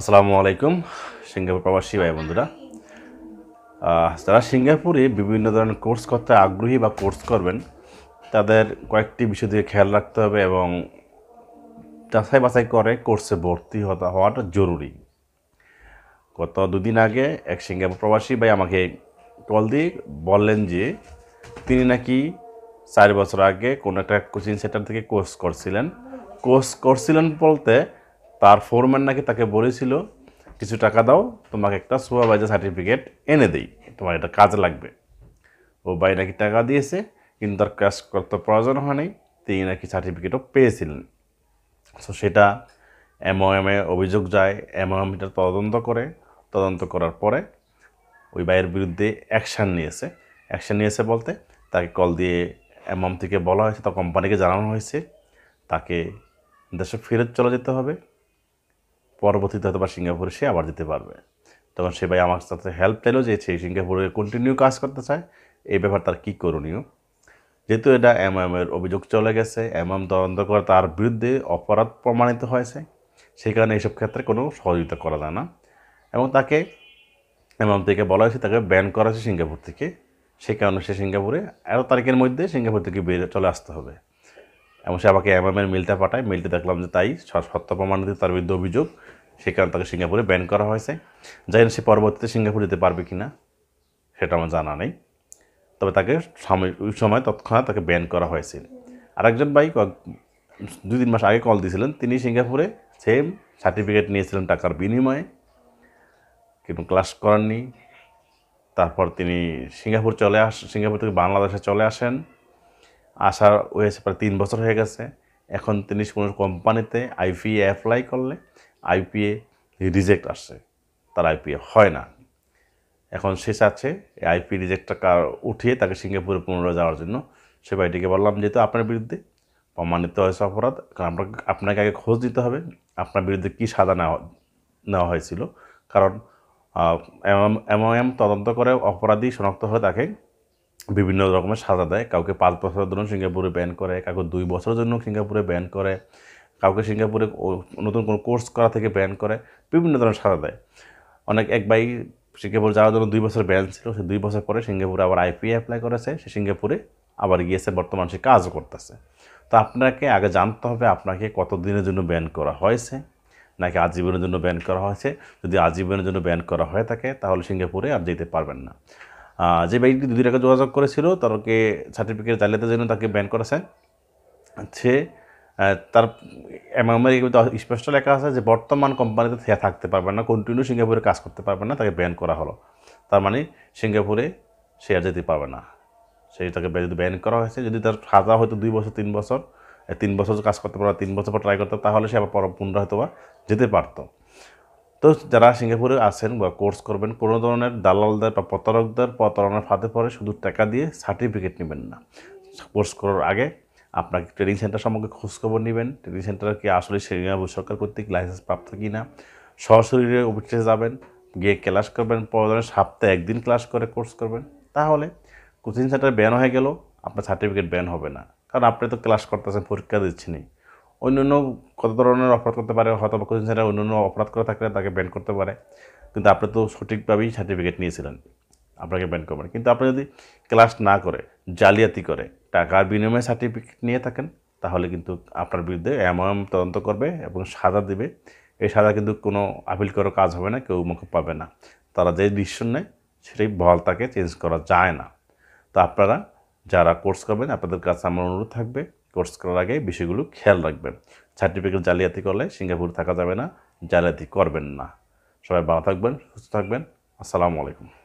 আসসালামু আলাইকুম সিঙ্গাপুর প্রবাসী ভাই বন্ধুরা যারা সিঙ্গাপুরে বিভিন্ন ধরনের কোর্স করতে আগ্রহী বা কোর্স করবেন তাদের কয়েকটি বিষয় দিয়ে খেয়াল রাখতে হবে এবং যাচাই বাছাই করে কোর্সে ভর্তি হওয়াটা জরুরি গত দুদিন আগে এক সিঙ্গাপুর প্রবাসী ভাই আমাকে কল দিয়ে বললেন যে তিনি নাকি চার বছর আগে কোনো একটা কোচিং সেন্টার থেকে কোর্স করছিলেন কোর্স করছিলেন বলতে তার ফোরম্যান নাকি তাকে বলেছিল কিছু টাকা দাও তোমাকে একটা সুপারভাইজার সার্টিফিকেট এনে দেই তোমার এটা কাজে লাগবে ও ভাই নাকি টাকা দিয়েছে কিন্তু তার কাজ করতে প্রয়োজন হয়নি তিনি নাকি সার্টিফিকেটও পেয়েছিলেন সো সেটা এমওএমে অভিযোগ যায় এমওএমটা তদন্ত করে তদন্ত করার পরে ওই ভাইয়ের বিরুদ্ধে অ্যাকশান নিয়েছে অ্যাকশান নিয়েছে বলতে তাকে কল দিয়ে এমএম থেকে বলা হয়েছে তা কোম্পানিকে জানানো হয়েছে তাকে দেশে ফেরত চলে যেতে হবে পরবর্তীতে হয়তো বা সিঙ্গাপুরে সে আবার যেতে পারবে তখন সে ভাই আমার সাথে হেল্প চাইলো যে সেই সিঙ্গাপুরে কন্টিনিউ কাজ করতে চায় এই ব্যাপার তার কী করণীয় যেহেতু এটা এম এর অভিযোগ চলে গেছে এম এম তদন্ত করে তার বিরুদ্ধে অপরাধ প্রমাণিত হয়েছে সেই কারণে এইসব ক্ষেত্রে কোনো সহযোগিতা করা যায় না এবং তাকে এম এম থেকে বলা হয়েছে তাকে ব্যান করা হয়েছে সিঙ্গাপুর থেকে সেই কারণে সে সিঙ্গাপুরে এগারো তারিখের মধ্যে সিঙ্গাপুর থেকে বেরিয়ে চলে আসতে হবে এবং সে আমাকে এম এম এর মিলটা পাঠায় মিলতে দেখলাম যে তাই সত্য প্রমাণিত তার বিরুদ্ধে অভিযোগ সে কারণে তাকে সিঙ্গাপুরে ব্যান করা হয়েছে যাই সে পরবর্তীতে সিঙ্গাপুরে যেতে পারবে কি না সেটা আমার জানা নেই তবে তাকে ওই সময় তৎক্ষণাৎ তাকে ব্যান করা হয়েছে আরেকজন ভাই দুই তিন মাস আগে কল দিয়েছিলেন তিনি সিঙ্গাপুরে সেম সার্টিফিকেট নিয়েছিলেন টাকার বিনিময়ে কিন্তু ক্লাস করেননি তারপর তিনি সিঙ্গাপুর চলে আস সিঙ্গাপুর থেকে বাংলাদেশে চলে আসেন আসার হয়েছে প্রায় তিন বছর হয়ে গেছে এখন তিনি কোনো কোম্পানিতে আইপি অ্যাপ্লাই করলে আইপিএ রিজেক্ট আসছে তার আইপিএ হয় না এখন সে চাচ্ছে এই আইপি রিজেক্টটা কার উঠিয়ে তাকে সিঙ্গাপুরে পুনরায় যাওয়ার জন্য সে ভাইটিকে বললাম যেহেতু আপনার বিরুদ্ধে প্রমাণিত হয়েছে অপরাধ কারণ আপনাকে আপনাকে আগে খোঁজ দিতে হবে আপনার বিরুদ্ধে কী সাজা নেওয়া নেওয়া হয়েছিল কারণ এমএম তদন্ত করে অপরাধী শনাক্ত হয়ে তাকে বিভিন্ন রকমের সাজা দেয় কাউকে পাঁচ বছরের জন্য সিঙ্গাপুরে ব্যান করে কাউকে দুই বছরের জন্য সিঙ্গাপুরে ব্যান করে কাউকে সিঙ্গাপুরে নতুন কোনো কোর্স করা থেকে ব্যান করে বিভিন্ন ধরনের সাজা দেয় অনেক এক ভাই সিঙ্গাপুরে যাওয়ার জন্য দুই বছর ব্যান ছিল সে দুই বছর পরে সিঙ্গাপুরে আবার আইপিএ অ্যাপ্লাই করেছে সে সিঙ্গাপুরে আবার গিয়েছে বর্তমান সে কাজও করতেছে তো আপনাকে আগে জানতে হবে আপনাকে কতদিনের জন্য ব্যান করা হয়েছে নাকি আজীবনের জন্য ব্যান করা হয়েছে যদি আজীবনের জন্য ব্যান করা হয়ে থাকে তাহলে সিঙ্গাপুরে আর যেতে পারবেন না যে ব্যক্তি দুদিন আগে যোগাযোগ করেছিল তারকে সার্টিফিকেট জালিয়াতের জন্য তাকে ব্যান করেছে সে তার এমএমএর স্পষ্ট লেখা আছে যে বর্তমান কোম্পানিতে সে থাকতে পারবে না কন্টিনিউ সিঙ্গাপুরে কাজ করতে পারবে না তাকে ব্যান করা হলো তার মানে সিঙ্গাপুরে সে আর যেতে পারবে না সেই তাকে যদি ব্যান করা হয়েছে যদি তার সাজা হয়তো দুই বছর তিন বছর তিন বছর কাজ করতে পারবে তিন বছর পর ট্রাই করতে তাহলে সে আবার পর পুনরায় হয়তো বা যেতে পারতো তো যারা সিঙ্গাপুরে আছেন বা কোর্স করবেন কোনো ধরনের দালালদের বা প্রতারকদের প্রতারণার ফাঁদে পরে শুধু টাকা দিয়ে সার্টিফিকেট নেবেন না কোর্স করার আগে আপনাকে ট্রেনিং সেন্টার সম্পর্কে খোঁজখবর নেবেন ট্রেনিং সেন্টার কি আসলে সেরিয়া সরকার কর্তৃক লাইসেন্স প্রাপ্ত কি না সরাসরি অফিসে যাবেন গিয়ে ক্লাস করবেন প্রয়োজনে সপ্তাহে একদিন ক্লাস করে কোর্স করবেন তাহলে কোচিং সেন্টার ব্যান হয়ে গেল আপনার সার্টিফিকেট ব্যান হবে না কারণ আপনি তো ক্লাস করতেছেন পরীক্ষা দিচ্ছেনই অন্য অন্য কত ধরনের অপরাধ করতে পারে হয়তো কোচিং সেন্টার অন্য অন্য অপরাধ করে থাকলে তাকে ব্যান করতে পারে কিন্তু আপনি তো সঠিকভাবেই সার্টিফিকেট নিয়েছিলেন আপনাকে ব্যান করবেন কিন্তু আপনি যদি ক্লাস না করে জালিয়াতি করে টাকার বিনিময়ে সার্টিফিকেট নিয়ে থাকেন তাহলে কিন্তু আপনার বিরুদ্ধে এমএম তদন্ত করবে এবং সাজা দেবে এই সাজা কিন্তু কোনো আপিল করার কাজ হবে না কেউ মুখে পাবে না তারা যে ডিসিশন নেয় সেটাই বল তাকে চেঞ্জ করা যায় না তো আপনারা যারা কোর্স করবেন আপনাদের কাছে আমার অনুরোধ থাকবে কোর্স করার আগে বিষয়গুলো খেয়াল রাখবেন সার্টিফিকেট জালিয়াতি করলে সিঙ্গাপুর থাকা যাবে না জালিয়াতি করবেন না সবাই ভালো থাকবেন সুস্থ থাকবেন আসসালামু আলাইকুম